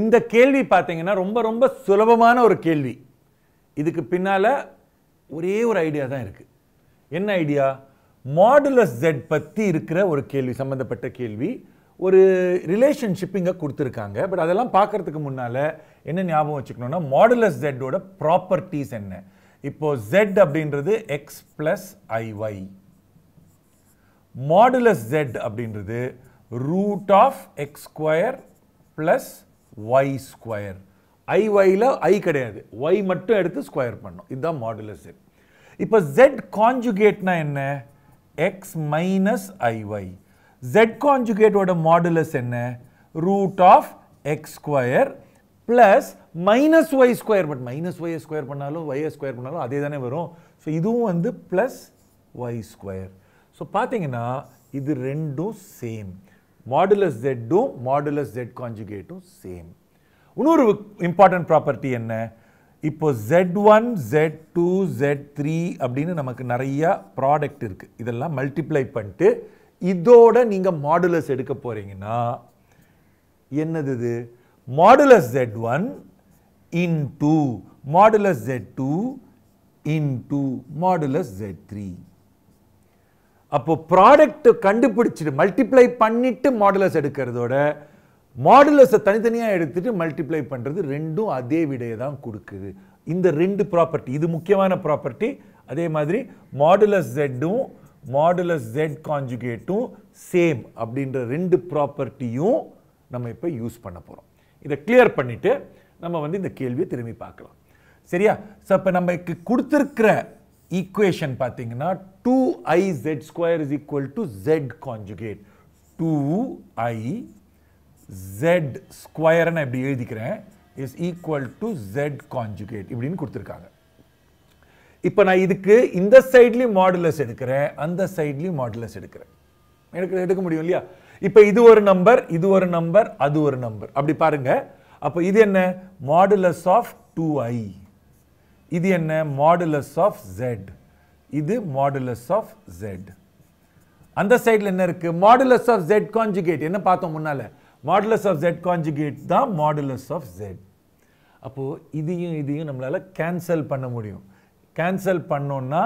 இந்த கேள்வி பார்த்தீங்கன்னா ரொம்ப ரொம்ப சுலபமான ஒரு கேள்வி இதுக்கு பின்னால் ஒரே ஒரு ஐடியா தான் இருக்குது என்ன ஐடியா மாடுலஸ் ஜெட் பற்றி இருக்கிற ஒரு கேள்வி சம்மந்தப்பட்ட கேள்வி ஒரு ரிலேஷன்ஷிப் இங்கே கொடுத்துருக்காங்க பட் அதெல்லாம் பார்க்குறதுக்கு முன்னால் என்ன ஞாபகம் வச்சுக்கணும்னா மாடுலஸ் ஜெட்டோட ப்ராப்பர்ட்டிஸ் என்ன இப்போது ஜெட் அப்படின்றது x plus i y modulus zed அப்படின்றது root of x square plus y square i ஒயில் ஐ கிடையாது ஒய் மட்டும் எடுத்து ஸ்கொயர் பண்ணோம் இதுதான் மாடுலஸ் ஜெட் இப்போ ஜெட் கான்ஜுகேட்னா என்ன x minus i y zed கான்ஜுகேட்டோட மாடுலஸ் என்ன root of x square plus minus y square but minus y square பண்ணாலும் ஒய் ஸ்கொயர் பண்ணாலும் அதே தானே வரும் ஸோ இதுவும் வந்து ப்ளஸ் ஒய் ஸ்கொயர் ஸோ பார்த்தீங்கன்னா இது ரெண்டும் சேம் மாடுலஸ் ஜெட்டும் மாடுலஸ் ஜெட் காஞ்சுகேட்டும் சேம் இன்னொரு இம்பார்ட்டன்ட் ப்ராப்பர்ட்டி என்ன இப்போ zed one zed two zed three அப்படின்னு நமக்கு நிறையா ப்ராடக்ட் இருக்குது இதெல்லாம் மல்டிப்ளை பண்ணிட்டு இதோட நீங்கள் மாடுலஸ் எடுக்க போகிறீங்கன்னா என்னது இது modulus zed one into modulus zed two into modulus zed three அப்போ ப்ராடக்ட் கண்டுபிடிச்சிட்டு மல்டிப்ளை பண்ணிட்டு மாடுலர்ஸ் எடுக்கிறதோட மாடுலஸை தனித்தனியாக எடுத்துட்டு மல்டிப்ளை பண்ணுறது ரெண்டும் அதே விடையை தான் கொடுக்குது இந்த ரெண்டு ப்ராப்பர்ட்டி இது முக்கியமான ப்ராப்பர்ட்டி அதே மாதிரி மாடுலஸ் ஜெட்டும் மாடுலஸ் ஜெட் கான்ஜுகேட்டும் சேம் அப்படின்ற ரெண்டு ப்ராப்பர்ட்டியும் நம்ம இப்போ யூஸ் பண்ண போகிறோம் இதை கிளியர் பண்ணிவிட்டு நம்ம வந்து இந்த கேள்வியை திரும்பி பார்க்கலாம் சரியா ஸோ இப்போ நமக்கு கொடுத்துருக்கிற ஈக்குவேஷன் பார்த்தீங்கன்னா two i zed square is equal to zed conjugate two i zed ஸ்கொயர்னு எப்படி எழுதிக்கிறேன் is equal to zed conjugate இப்படின்னு கொடுத்துருக்காங்க இப்போ நான் இதுக்கு இந்த சைட்லேயும் மாடுலஸ் எடுக்கிறேன் அந்த சைட்லேயும் மாடுலஸ் எடுக்கிறேன் எடுக்க எடுக்க முடியும் இல்லையா இப்போ இது ஒரு நம்பர் இது ஒரு நம்பர் அது ஒரு நம்பர் அப்படி பாருங்க அப்போ இது என்ன மாடுலஸ் ஆஃப் டூ ஐ இது என்ன மாடுலஸ் ஆஃப் ஜெட் இது மாடுலஸ் ஆஃப் ஜெட் அந்த சைடில் என்ன இருக்கு மாடுலஸ் ஆஃப் ஜெட் கான்ஜுகேட் என்ன பார்த்தோம் முன்னால மாடுலஸ் ஆஃப் ஜெட் கான்ஜுகேட் தான் மாடுலஸ் ஆஃப் ஜெட் அப்போது இதையும் இதையும் நம்மளால் கேன்சல் பண்ண முடியும் கேன்சல் பண்ணோன்னா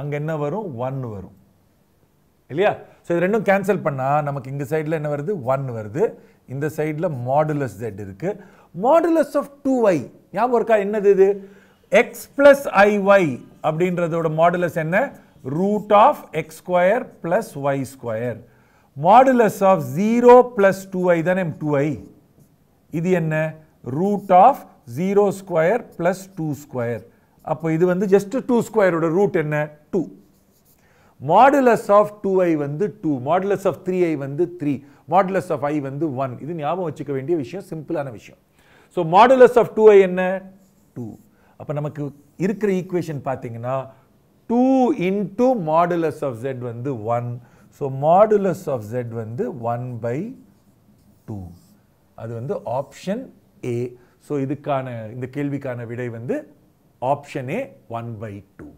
அங்கே என்ன வரும் ஒன் வரும் இல்லையா ஸோ இது ரெண்டும் கேன்சல் பண்ணால் நமக்கு இந்த சைடில் என்ன வருது ஒன் வருது இந்த சைடில் மாடுலஸ் ஜெட் இருக்குது மாடுலஸ் ஆஃப் டூ ஒய் ஞாபகம் இருக்கா என்னது இது எக்ஸ் பிளஸ் ஐஒய் அப்படின்றதோட மாடுலஸ் என்ன root of x square plus y square modulus of zero plus two i தானே டூ ஐ இது என்ன root of zero square plus two square அப்போ இது வந்து ஜஸ்ட் டூ ஸ்கொயரோட ரூட் என்ன two modulus of two i வந்து two modulus of three i வந்து த்ரீ modulus ஆஃப் ஐ வந்து ஒன் இது ஞாபகம் வச்சிக்க வேண்டிய விஷயம் சிம்பிளான விஷயம் so modulus of two i என்ன டூ அப்போ நமக்கு இருக்கிற ஈக்குவேஷன் பார்த்தீங்கன்னா two into modulus of zed வந்து one so modulus of zed வந்து ஒன் பை டூ அது வந்து ஆப்ஷன் ஏ ஸோ இதுக்கான இந்த கேள்விக்கான விடை வந்து option A one by two